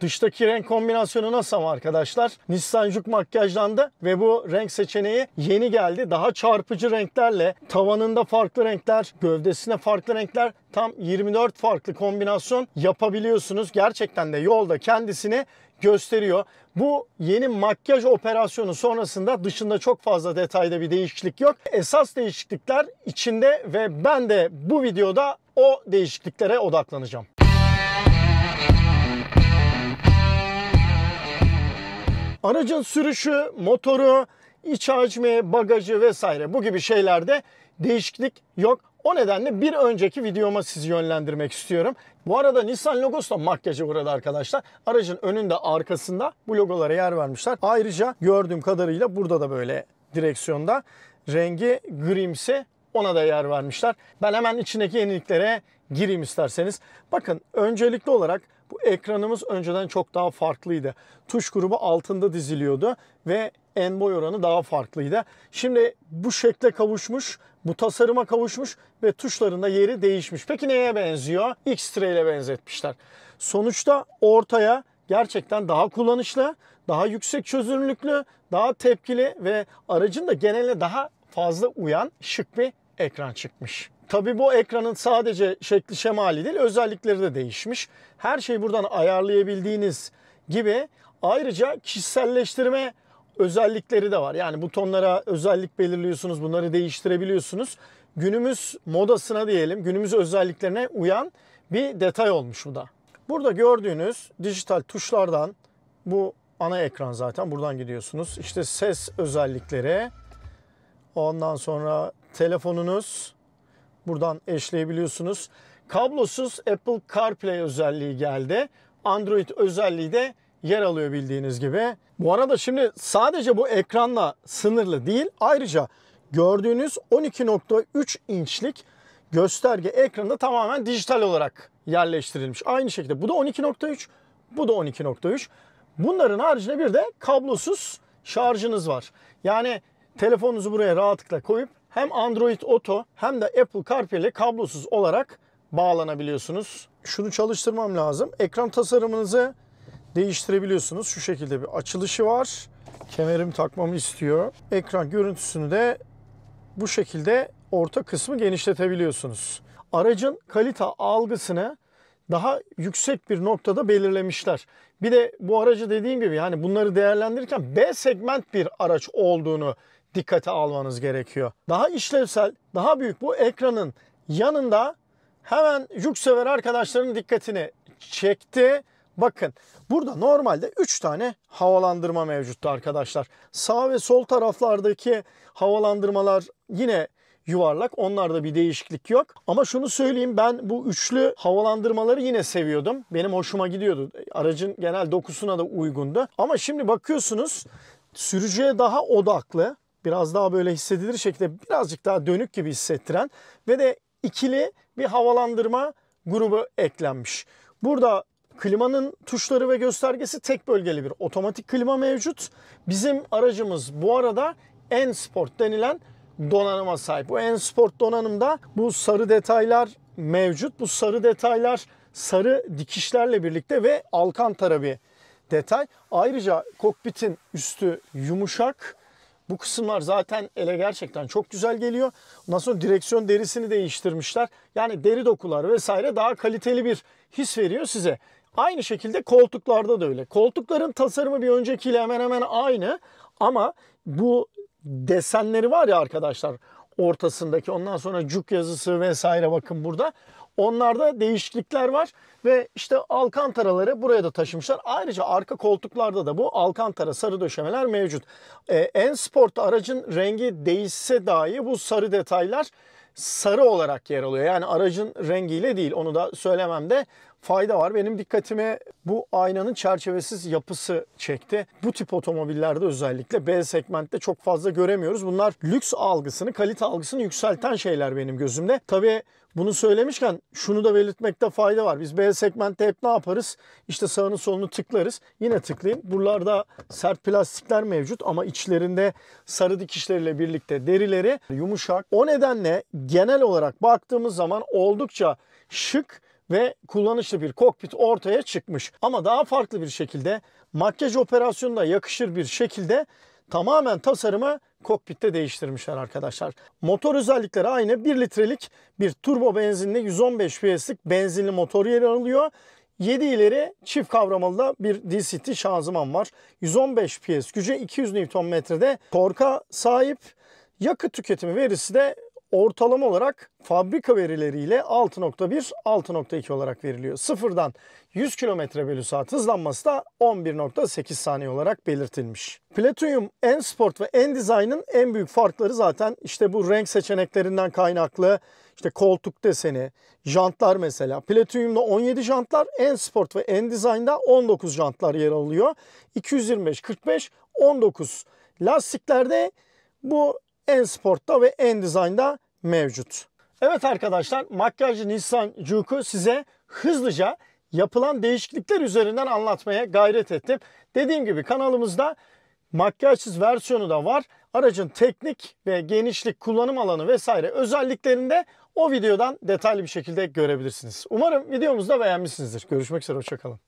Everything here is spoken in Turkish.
Dıştaki renk kombinasyonu nasıl ama arkadaşlar? Nissan Juke makyajlandı ve bu renk seçeneği yeni geldi. Daha çarpıcı renklerle tavanında farklı renkler, gövdesine farklı renkler tam 24 farklı kombinasyon yapabiliyorsunuz. Gerçekten de yolda kendisini gösteriyor. Bu yeni makyaj operasyonu sonrasında dışında çok fazla detayda bir değişiklik yok. Esas değişiklikler içinde ve ben de bu videoda o değişikliklere odaklanacağım. Aracın sürüşü, motoru, iç hacmi, bagajı vesaire bu gibi şeylerde değişiklik yok. O nedenle bir önceki videoma sizi yönlendirmek istiyorum. Bu arada Nissan logosu da makyaja uğradı arkadaşlar. Aracın önünde arkasında bu logolara yer vermişler. Ayrıca gördüğüm kadarıyla burada da böyle direksiyonda rengi grimsi ona da yer vermişler. Ben hemen içindeki yeniliklere gireyim isterseniz. Bakın öncelikli olarak bu ekranımız önceden çok daha farklıydı. Tuş grubu altında diziliyordu ve en boy oranı daha farklıydı. Şimdi bu şekle kavuşmuş, bu tasarıma kavuşmuş ve tuşlarında yeri değişmiş. Peki neye benziyor? X-Tray ile benzetmişler. Sonuçta ortaya gerçekten daha kullanışlı, daha yüksek çözünürlüklü, daha tepkili ve aracın da geneline daha fazla uyan şık bir ekran çıkmış. Tabi bu ekranın sadece şekli şemali değil özellikleri de değişmiş. Her şeyi buradan ayarlayabildiğiniz gibi ayrıca kişiselleştirme özellikleri de var. Yani butonlara özellik belirliyorsunuz bunları değiştirebiliyorsunuz. Günümüz modasına diyelim günümüz özelliklerine uyan bir detay olmuş bu da. Burada gördüğünüz dijital tuşlardan bu ana ekran zaten buradan gidiyorsunuz. İşte ses özellikleri ondan sonra telefonunuz buradan eşleyebiliyorsunuz. Kablosuz Apple CarPlay özelliği geldi. Android özelliği de yer alıyor bildiğiniz gibi. Bu arada şimdi sadece bu ekranla sınırlı değil. Ayrıca gördüğünüz 12.3 inçlik gösterge ekranı da tamamen dijital olarak yerleştirilmiş. Aynı şekilde bu da 12.3, bu da 12.3. Bunların haricinde bir de kablosuz şarjınız var. Yani telefonunuzu buraya rahatlıkla koyup hem Android Auto hem de Apple CarPlay ile kablosuz olarak bağlanabiliyorsunuz. Şunu çalıştırmam lazım. Ekran tasarımınızı değiştirebiliyorsunuz. Şu şekilde bir açılışı var. Kemerim takmamı istiyor. Ekran görüntüsünü de bu şekilde orta kısmı genişletebiliyorsunuz. Aracın kalite algısını daha yüksek bir noktada belirlemişler. Bir de bu aracı dediğim gibi yani bunları değerlendirirken B segment bir araç olduğunu dikkate almanız gerekiyor. Daha işlevsel, daha büyük bu ekranın yanında hemen yüksever arkadaşların dikkatini çekti. Bakın burada normalde 3 tane havalandırma mevcuttu arkadaşlar. Sağ ve sol taraflardaki havalandırmalar yine yuvarlak. Onlarda bir değişiklik yok. Ama şunu söyleyeyim ben bu üçlü havalandırmaları yine seviyordum. Benim hoşuma gidiyordu. Aracın genel dokusuna da uygundu. Ama şimdi bakıyorsunuz sürücüye daha odaklı biraz daha böyle hissedilir şekilde birazcık daha dönük gibi hissettiren ve de ikili bir havalandırma grubu eklenmiş. Burada klimanın tuşları ve göstergesi tek bölgeli bir otomatik klima mevcut. Bizim aracımız bu arada en sport denilen donanıma sahip. Bu en sport donanımda bu sarı detaylar mevcut. Bu sarı detaylar sarı dikişlerle birlikte ve alkantara bir detay. Ayrıca kokpitin üstü yumuşak bu kısımlar zaten ele gerçekten çok güzel geliyor. Ondan sonra direksiyon derisini değiştirmişler. Yani deri dokular vesaire daha kaliteli bir his veriyor size. Aynı şekilde koltuklarda da öyle. Koltukların tasarımı bir öncekiyle hemen hemen aynı ama bu desenleri var ya arkadaşlar ortasındaki ondan sonra cuk yazısı vesaire bakın burada. Onlarda değişiklikler var ve işte alkantaraları buraya da taşımışlar. Ayrıca arka koltuklarda da bu alkantara sarı döşemeler mevcut. Ee, en sportta aracın rengi değişse dahi bu sarı detaylar sarı olarak yer alıyor. Yani aracın rengiyle değil onu da söylemem de fayda var. Benim dikkatimi bu aynanın çerçevesiz yapısı çekti. Bu tip otomobillerde özellikle B segmentte çok fazla göremiyoruz. Bunlar lüks algısını, kalite algısını yükselten şeyler benim gözümde. Tabii bunu söylemişken şunu da belirtmekte fayda var. Biz B segmentte hep ne yaparız? İşte sağını solunu tıklarız. Yine tıklayayım. Buralarda sert plastikler mevcut ama içlerinde sarı dikişleriyle birlikte derileri yumuşak. O nedenle genel olarak baktığımız zaman oldukça şık ve kullanışlı bir kokpit ortaya çıkmış. Ama daha farklı bir şekilde makyaj operasyonuna yakışır bir şekilde tamamen tasarımı kokpitte değiştirmişler arkadaşlar. Motor özellikleri aynı 1 litrelik bir turbo benzinli 115 PS'lik benzinli motor yer alıyor. 7 ileri çift kavramalı bir DCT şanzıman var. 115 PS gücü 200 Nm'de torka sahip. Yakıt tüketimi verisi de ortalama olarak fabrika verileriyle 6.1, 6.2 olarak veriliyor. Sıfırdan 100 km bölü saat hızlanması da 11.8 saniye olarak belirtilmiş. Platinum en sport ve en dizaynın en büyük farkları zaten işte bu renk seçeneklerinden kaynaklı. İşte koltuk deseni, jantlar mesela. Platinum'da 17 jantlar, en sport ve en Design'da 19 jantlar yer alıyor. 225, 45, 19 lastiklerde bu en sportta ve en dizaynda mevcut. Evet arkadaşlar makyajlı Nissan Juke'u size hızlıca yapılan değişiklikler üzerinden anlatmaya gayret ettim. Dediğim gibi kanalımızda makyajsız versiyonu da var. Aracın teknik ve genişlik, kullanım alanı vesaire özelliklerinde o videodan detaylı bir şekilde görebilirsiniz. Umarım videomuzu da beğenmişsinizdir. Görüşmek üzere, hoşçakalın.